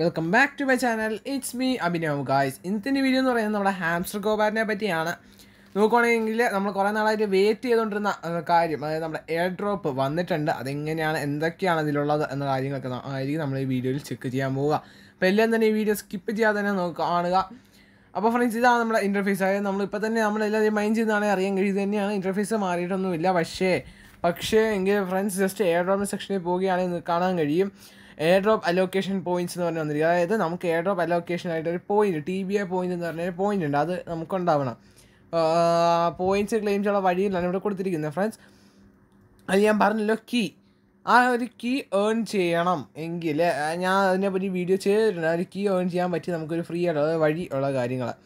welcome back to my channel it's me Abhinav guys ഇന്നത്തെ video എന്ന് പറയുന്നത് നമ്മുടെ ഹാംസ്റ്റർ ഗോബാറിനെ പറ്റിയാണ് നോക്കുകയാണെങ്കിൽ നമ്മൾ കുറേ നാളായിട്ട് വെയിറ്റ് ചെയ്തുകൊണ്ടിരുന്ന കാര്യം അതായത് നമ്മുടെ എയർ ഡ്രോപ്പ് വന്നിട്ടുണ്ട് അതെങ്ങനെയാണ് എന്തൊക്കെയാണ് അതിലുള്ളത് എന്ന കാര്യങ്ങളൊക്കെ ആയിരിക്കും നമ്മൾ ഈ വീഡിയോയിൽ ചെക്ക് ചെയ്യാൻ പോവുക അപ്പോൾ എല്ലാം തന്നെ ഈ വീഡിയോ സ്കിപ്പ് ചെയ്യാതെ തന്നെ നോക്കുക കാണുക അപ്പോൾ ഫ്രണ്ട്സ് ഇതാണ് നമ്മുടെ ഇൻ്റർഫേസ് അതായത് നമ്മളിപ്പോൾ തന്നെ നമ്മൾ എല്ലാവരും മൈൻഡ് ചെയ്താണെങ്കിൽ അറിയാൻ കഴിയും തന്നെയാണ് ഇൻ്റർഫേസ് മാറിയിട്ടൊന്നുമില്ല പക്ഷേ പക്ഷേ എങ്കിൽ ഫ്രണ്ട്സ് ജസ്റ്റ് എയർ ഡ്രോപ്പ് സെക്ഷനിൽ പോവുകയാണെങ്കിൽ കാണാൻ കഴിയും എയർ ഡ്രോപ്പ് അലോക്കേഷൻ പോയിന്റ്സ് എന്ന് പറഞ്ഞ് വന്നിരിക്കും അതായത് നമുക്ക് എയർ ഡ്രോപ്പ് അലോക്കേഷൻ ആയിട്ട് ഒരു point T B I point എന്ന് പറഞ്ഞ ഒരു പോയിന്റ് ഉണ്ട് അത് നമുക്ക് ഉണ്ടാവണം പോയിന്റ്സ് ക്ലെയിം ചെയ്യാനുള്ള വഴിയിലാണ് ഇവിടെ കൊടുത്തിരിക്കുന്നത് ഫ്രണ്ട്സ് അത് ഞാൻ പറഞ്ഞല്ലോ കീ ആ ഒരു കീ ഏൺ ചെയ്യണം എങ്കിൽ ഞാൻ അതിനെപ്പറ്റി വീഡിയോ ചെയ്തിട്ടുണ്ട് ആ ഒരു കീ ഏൺ ചെയ്യാൻ പറ്റി നമുക്കൊരു ഫ്രീ അതായത് വഴി ഉള്ള കാര്യങ്ങളാണ്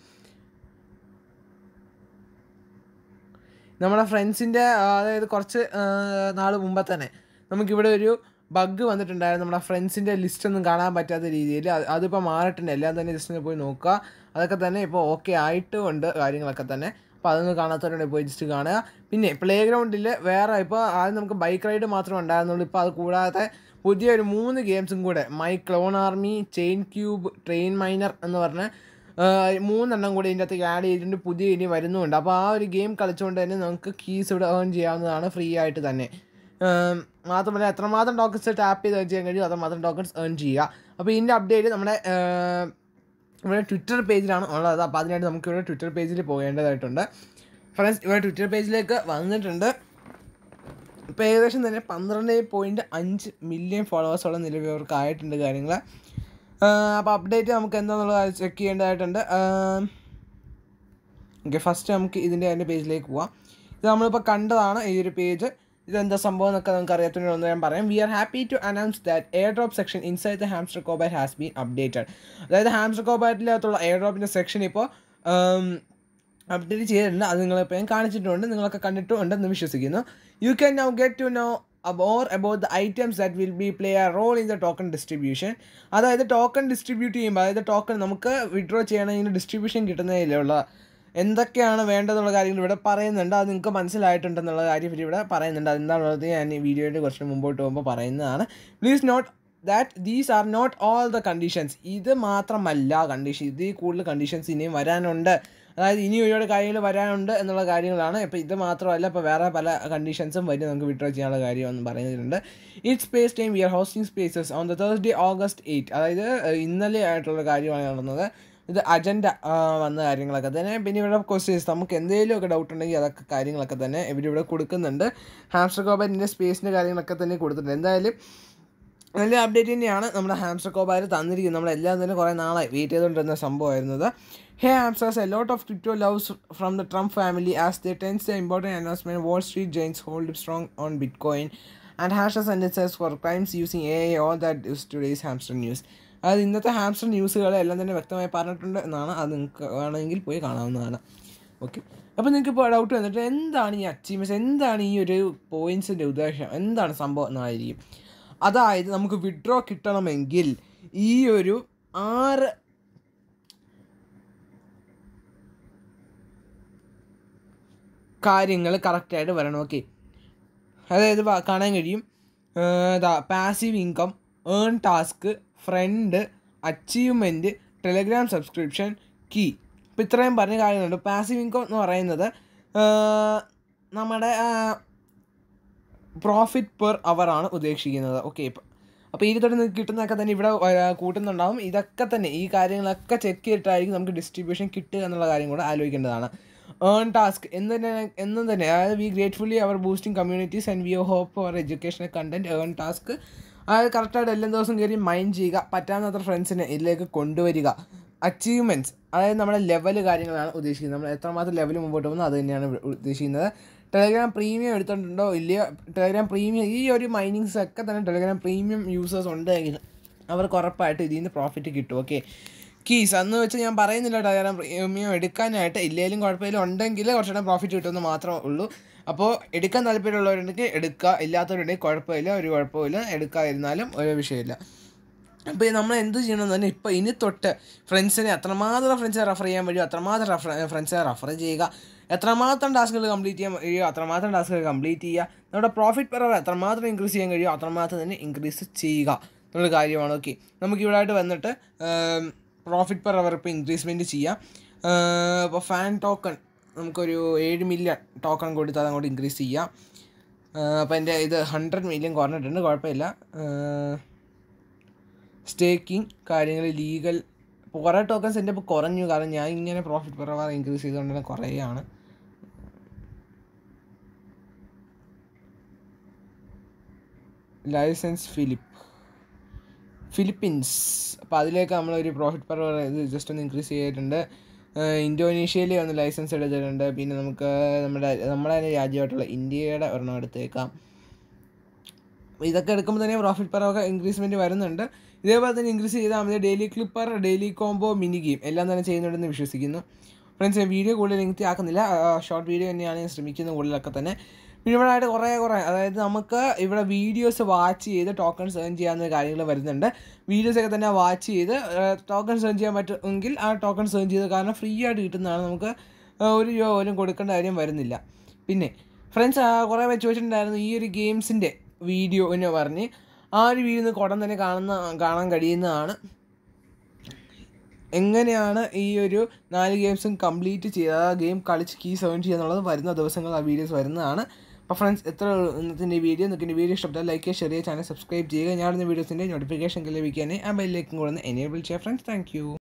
നമ്മുടെ ഫ്രണ്ട്സിൻ്റെ അതായത് കുറച്ച് നാൾ മുമ്പേ തന്നെ നമുക്കിവിടെ ഒരു ബഗ് വന്നിട്ടുണ്ടായിരുന്നു നമ്മുടെ ഫ്രണ്ട്സിൻ്റെ ലിസ്റ്റ് ഒന്നും കാണാൻ പറ്റാത്ത രീതിയിൽ അതിപ്പോൾ മാറിയിട്ടുണ്ട് എല്ലാം തന്നെ ജസ്റ്റ് പോയി നോക്കുക അതൊക്കെ തന്നെ ഇപ്പോൾ ഓക്കെ ആയിട്ടും ഉണ്ട് കാര്യങ്ങളൊക്കെ തന്നെ അപ്പോൾ അതൊന്നും കാണാത്തവരുണ്ടെങ്കിൽ പോയി ജസ്റ്റ് കാണുക പിന്നെ പ്ലേ ഗ്രൗണ്ടിൽ വേറെ ഇപ്പോൾ ആദ്യം നമുക്ക് ബൈക്ക് റൈഡ് മാത്രം ഉണ്ടായിരുന്നുള്ളൂ ഇപ്പോൾ അത് കൂടാതെ പുതിയ ഒരു മൂന്ന് ഗെയിംസും കൂടെ my clone army chain cube train miner എന്ന് പറഞ്ഞ മൂന്നെണ്ണം കൂടി ഇതിൻ്റെ അകത്തേക്ക് ആഡ് ചെയ്തിട്ടുണ്ട് പുതിയ ഇനി വരുന്നുണ്ട് അപ്പോൾ ആ ഒരു ഗെയിം കളിച്ചുകൊണ്ട് തന്നെ നമുക്ക് കീസ് ഇവിടെ ഏൺ ചെയ്യാവുന്നതാണ് ഫ്രീ ആയിട്ട് തന്നെ മാത്രമല്ല എത്രമാത്രം ടോക്കൺസ് ടാപ്പ് ചെയ്ത് ഏൺ ചെയ്യാൻ കഴിയും അത്രമാത്രം ടോക്കൺസ് ഏൺ ചെയ്യുക അപ്പോൾ ഇതിൻ്റെ അപ്ഡേറ്റ് നമ്മുടെ ഇവിടെ ട്വിറ്റർ പേജിലാണ് ഉള്ളത് അപ്പോൾ അതിനായിട്ട് നമുക്ക് ഇവിടെ ട്വിറ്റർ പേജിൽ പോകേണ്ടതായിട്ടുണ്ട് ഫ്രണ്ട്സ് ഇവിടെ ട്വിറ്റർ പേജിലേക്ക് വന്നിട്ടുണ്ട് ഇപ്പോൾ ഏകദേശം തന്നെ പന്ത്രണ്ട് പോയിൻറ്റ് അഞ്ച് മില്യൺ ഫോളോവേഴ്സുള്ള നിലവിൽ അവർക്ക് ആയിട്ടുണ്ട് കാര്യങ്ങൾ അപ്പോൾ അപ്ഡേറ്റ് നമുക്ക് എന്താണെന്നുള്ളത് ചെക്ക് ചെയ്യേണ്ടതായിട്ടുണ്ട് ഓക്കെ ഫസ്റ്റ് നമുക്ക് ഇതിൻ്റെ അതിൻ്റെ പേജിലേക്ക് പോവാം ഇത് നമ്മളിപ്പോൾ കണ്ടതാണ് ഈ ഒരു പേജ് ഇതെന്താ സംഭവം എന്നൊക്കെ നമുക്ക് അറിയാത്തതിനൊന്ന് ഞാൻ പറയാം we are happy to announce that airdrop section inside the Hamster Kombat has been updated അതായത് ഹാംസ്റ്റർ കോബാറ്റിനകത്തുള്ള എയർ ഡ്രോപ്പിൻ്റെ സെക്ഷൻ ഇപ്പോൾ അപ്ഡേറ്റ് ചെയ്തിട്ടുണ്ട് അത് നിങ്ങളിപ്പോൾ ഞാൻ കാണിച്ചിട്ടുണ്ട് നിങ്ങളൊക്കെ കണ്ടിട്ടുണ്ടെന്ന് വിശ്വസിക്കുന്നു you can now get to know or about the items that will be play a role in the token distribution അതായത് ടോക്കൺ ഡിസ്ട്രിബ്യൂട്ട് ചെയ്യുമ്പോൾ അതായത് ടോക്കൺ നമുക്ക് വിഡ്രോ ചെയ്യണമെങ്കിൽ ഡിസ്ട്രിബ്യൂഷൻ കിട്ടുന്നതിലുള്ള എന്തൊക്കെയാണ് വേണ്ടതെന്നുള്ള കാര്യങ്ങൾ ഇവിടെ പറയുന്നുണ്ട് അത് നിങ്ങൾക്ക് മനസ്സിലായിട്ടുണ്ടെന്നുള്ള കാര്യം ഇവിടെ പറയുന്നുണ്ട് അതെന്താണുള്ളത് ഞാൻ ഈ വീഡിയോയുടെ കുറച്ച് മുമ്പോട്ട് പോകുമ്പോൾ പറയുന്നതാണ് please note that these are not all the conditions ഇത് മാത്രമല്ല കണ്ടീഷൻ ഇതിൽ കൂടുതൽ കണ്ടീഷൻസ് ഇനിയും വരാനുണ്ട് അതായത് ഇനി ഒരുപാട് കാര്യങ്ങൾ വരാനുണ്ട് എന്നുള്ള കാര്യങ്ങളാണ് ഇപ്പോൾ ഇത് മാത്രമല്ല ഇപ്പോൾ വേറെ പല കണ്ടീഷൻസും വരും നമുക്ക് വിട്രോ ചെയ്യാനുള്ള കാര്യം പറയുന്നുണ്ട് it space time we are hosting spaces on the day August eight അതായത് ഇന്നലെ ആയിട്ടുള്ള കാര്യമാണ് നടന്നത് ഇത് അജണ്ട വന്ന കാര്യങ്ങളൊക്കെ തന്നെ പിന്നെ ഇവിടെ ക്വസ്റ്റ്യൻസ് നമുക്ക് എന്തെങ്കിലുമൊക്കെ ഡൗട്ട് ഉണ്ടെങ്കിൽ അതൊക്കെ കാര്യങ്ങളൊക്കെ തന്നെ ഇവിടെ കൊടുക്കുന്നുണ്ട് ഹാംസ്റ്റർ കോബാലിൻ്റെ സ്പേസിൻ്റെ കാര്യങ്ങളൊക്കെ തന്നെ കൊടുത്തിട്ടുണ്ട് എന്തായാലും നല്ല അപ്ഡേറ്റ് തന്നെയാണ് നമ്മുടെ ഹാംസ്റ്റർ കോബാര് തന്നിരിക്കുന്നത് നമ്മളെല്ലാം തന്നെ കുറേ നാളായി വെയിറ്റ് ചെയ്തുകൊണ്ടിരുന്ന സംഭവമായിരുന്നത് hey hamsters a lot of crypto loves from the Trump family as the tense the important announcement Wall Street giants hold strong on bitcoin and harsh sentences for crimes using a all that is today's Hamster news അതായത് ഇന്നത്തെ hamster എല്ലാം തന്നെ വ്യക്തമായി പറഞ്ഞിട്ടുണ്ട് എന്നാണ് അത് നിങ്ങൾക്ക് വേണമെങ്കിൽ പോയി കാണാവുന്നതാണ് ഓക്കെ അപ്പോൾ ഇപ്പോൾ ഡൗട്ട് വന്നിട്ട് എന്താണ് ഈ അച്ചീവ്മെൻസ് എന്താണ് ഈ ഒരു പോയിൻസിൻ്റെ ഉദ്ദേശം എന്താണ് സംഭവം എന്നായിരിക്കും അതായത് നമുക്ക് വിഡ്രോ കിട്ടണമെങ്കിൽ ഈ ഒരു ആറ് കാര്യങ്ങൾ കറക്റ്റായിട്ട് വരണം ഓക്കെ അതായത് കാണാൻ കഴിയും passive income earn task friend achievement Telegram subscription key ഇപ്പം ഇത്രയും പറഞ്ഞ കാര്യങ്ങളുണ്ട് പാസീവ് ഇൻകം എന്ന് പറയുന്നത് നമ്മുടെ പ്രോഫിറ്റ് പെർ അവർ ആണ് ഉദ്ദേശിക്കുന്നത് ഓക്കെ ഇപ്പം അപ്പോൾ ഈ തൊട്ട് കിട്ടുന്നതൊക്കെ തന്നെ ഇവിടെ കൂട്ടുന്നുണ്ടാവും ഇതൊക്കെ തന്നെ ഈ കാര്യങ്ങളൊക്കെ ചെക്ക് ചെയ്തിട്ടായിരിക്കും നമുക്ക് ഡിസ്ട്രിബ്യൂഷൻ കിട്ടുക എന്നുള്ള കാര്യം കൂടെ ആലോചിക്കേണ്ടതാണ് ഏൺ ടാസ്ക് എന്ന് തന്നെ എന്നും തന്നെ അതായത് we gratefully our boosting communities and we hope our educational content earn task അതായത് കറക്റ്റായിട്ട് എല്ലാ ദിവസവും കയറി മൈൻഡ് ചെയ്യുക പറ്റാവുന്നത്ര ഫ്രണ്ട്സിനെ ഇതിലേക്ക് കൊണ്ടുവരിക അച്ചീവ്മെൻറ്റ്സ് അതായത് നമ്മുടെ ലെവൽ കാര്യങ്ങളാണ് ഉദ്ദേശിക്കുന്നത് നമ്മൾ എത്രമാത്രം ലെവൽ മുമ്പോട്ട് പോകുന്നത് അത് തന്നെയാണ് ഉദ്ദേശിക്കുന്നത് ടെലഗ്രാം പ്രീമിയം എടുത്തിട്ടുണ്ടോ ഇല്ലയോ ടെലഗ്രാം പ്രീമിയം ഈ ഒരു മൈനിങ്സ് ഒക്കെ തന്നെ ടെലഗ്രാം പ്രീമിയം യൂസേഴ്സ് ഉണ്ടെങ്കിൽ അവർക്ക് ഉറപ്പായിട്ട് ഇതിൽ നിന്ന് പ്രോഫിറ്റ് കിട്ടും ഓക്കെ കീസ് അന്ന് വെച്ച് ഞാൻ പറയുന്നില്ല ടെലഗ്രാം പ്രീമിയം എടുക്കാനായിട്ട് ഇല്ലെങ്കിലും കുഴപ്പമില്ല ഉണ്ടെങ്കിൽ കുറച്ചുകൂടെ പ്രോഫിറ്റ് കിട്ടുമെന്ന് മാത്രമേ ഉള്ളൂ അപ്പോൾ എടുക്കാൻ താല്പര്യമുള്ളവരുണ്ടെങ്കിൽ എടുക്കുക ഇല്ലാത്തവരുണ്ടെങ്കിൽ കുഴപ്പമില്ല ഒരു കുഴപ്പമില്ല എടുക്കാതിരുന്നാലും ഒരു വിഷയമില്ല അപ്പോൾ നമ്മൾ എന്ത് ചെയ്യണമെന്ന് പറഞ്ഞാൽ ഇപ്പോൾ ഇനി തൊട്ട് ഫ്രണ്ട്സിനെ അത്രമാത്രം ഫ്രണ്ട്സിനെ റെഫർ ചെയ്യാൻ പറ്റുമോ അത്രമാത്രം റെഫർ ഫ്രണ്ട്സിനെ റെഫർ ചെയ്യുക എത്രമാത്രം ടാസ്കുകൾ കംപ്ലീറ്റ് ചെയ്യാൻ കഴിയുമോ അത്രമാത്രം ടാസ്കുകൾ കംപ്ലീറ്റ് ചെയ്യുക നമ്മുടെ പ്രോഫിറ്റ് പെർ എത്രമാത്രം ഇൻക്രീസ് ചെയ്യാൻ കഴിയുമോ അത്രമാത്രം തന്നെ ഇൻക്രീസ് ചെയ്യുക എന്നുള്ള കാര്യമാണ് ഓക്കെ നമുക്ക് വന്നിട്ട് പ്രോഫിറ്റ് പെർ അവർ ഇപ്പോൾ ഇൻക്രീസ്മെൻറ്റ് ചെയ്യാം അപ്പോൾ ഫാൻ ടോക്കൺ നമുക്കൊരു ഏഴ് മില്യൺ ടോക്കൺ കൊടുത്താൽ അങ്ങോട്ട് ഇൻക്രീസ് ചെയ്യാം അപ്പോൾ എൻ്റെ ഇത് ഹൺഡ്രഡ് മില്യൺ കുറഞ്ഞിട്ടുണ്ട് കുഴപ്പമില്ല സ്റ്റേക്കിംഗ് കാര്യങ്ങൾ ലീഗൽ കുറേ ടോക്കൺസ് എൻ്റെ ഇപ്പോൾ കുറഞ്ഞു കാരണം ഞാൻ ഇങ്ങനെ പ്രോഫിറ്റ് കുറവാറ് ഇൻക്രീസ് ചെയ്തുകൊണ്ടിരുന്ന കുറേ ആണ് ലൈസൻസ് ഫിലിപ്പ് ഫിലിപ്പീൻസ് അപ്പോൾ അതിലേക്ക് നമ്മളൊരു പ്രോഫിറ്റ് പെർ ഇത് ജസ്റ്റ് ഒന്ന് ഇൻക്രീസ് ചെയ്തിട്ടുണ്ട് ഇന്തോനേഷ്യയിൽ ഒന്ന് ലൈസൻസ് എടുത്തിട്ടുണ്ട് പിന്നെ നമുക്ക് നമ്മുടെ നമ്മുടെ തന്നെ രാജ്യമായിട്ടുള്ള ഇന്ത്യയുടെ ഒരെണ്ണം എടുത്തേക്കാം ഇതൊക്കെ എടുക്കുമ്പോൾ തന്നെ പ്രോഫിറ്റ് പെർ ഇൻക്രീസ്മെൻറ്റ് വരുന്നുണ്ട് ഇതേപോലെ തന്നെ ഇൻക്രീസ് ചെയ്താൽ മതി daily cipher daily combo mini game എല്ലാം തന്നെ ചെയ്യുന്നുണ്ടെന്ന് വിശ്വസിക്കുന്നു ഫ്രണ്ട്സ് വീഡിയോ കൂടുതൽ ലിങ്ക് ആക്കുന്നില്ല ഷോർട്ട് വീഡിയോ തന്നെയാണ് ഞാൻ ശ്രമിക്കുന്നത് കൂടുതലൊക്കെ തന്നെ മുഴുവനായിട്ട് കുറേ കുറേ അതായത് നമുക്ക് ഇവിടെ വീഡിയോസ് വാച്ച് ചെയ്ത് ടോക്കൺസ് ഏൺ ചെയ്യാവുന്ന കാര്യങ്ങൾ വരുന്നുണ്ട് വീഡിയോസൊക്കെ തന്നെ വാച്ച് ചെയ്ത് ടോക്കൺസ് ഏൺ ചെയ്യാൻ പറ്റുമെങ്കിൽ ആ ടോക്കൺസ് ഏൺ ചെയ്ത് കാരണം ഫ്രീ ആയിട്ട് കിട്ടുന്നതാണ് നമുക്ക് ഒരു രൂപ പോലും കൊടുക്കേണ്ട കാര്യം വരുന്നില്ല പിന്നെ ഫ്രണ്ട്സ് കുറേ പേര് ചോദിച്ചിട്ടുണ്ടായിരുന്നു ഈ ഒരു ഗെയിംസിൻ്റെ വീഡിയോ എന്ന് പറഞ്ഞ് ആ ഒരു വീഡിയോ നിന്ന് കുടം തന്നെ കാണുന്ന കാണാൻ കഴിയുന്നതാണ് എങ്ങനെയാണ് ഈ ഒരു നാല് ഗെയിംസും കംപ്ലീറ്റ് ചെയ്ത് ആ ഗെയിം കളിച്ച് കീ സെവൻ ചെയ്യുക എന്നുള്ളത് വരുന്ന ദിവസങ്ങളിൽ ആ വീഡിയോസ് വരുന്നതാണ് അപ്പോൾ ഫ്രണ്ട്സ് എത്ര ഇന്നത്തിൻ്റെ വീഡിയോ നിൽക്കുന്ന വീഡിയോ ഇഷ്ടപ്പെട്ടാൽ ലൈക്ക് ചെയ്യുക ചെറിയ ചാനൽ സബ്സ്ക്രൈബ് ചെയ്യുക ഞാനിന്ന് വീഡിയോസിൻ്റെ നോട്ടിഫിക്കേഷൻ ലഭിക്കാനേ ആ ബെല്ലിലേക്കും കൂടെ എനേബിൾ ചെയ്യുക ഫ്രണ്ട്സ് താങ്ക്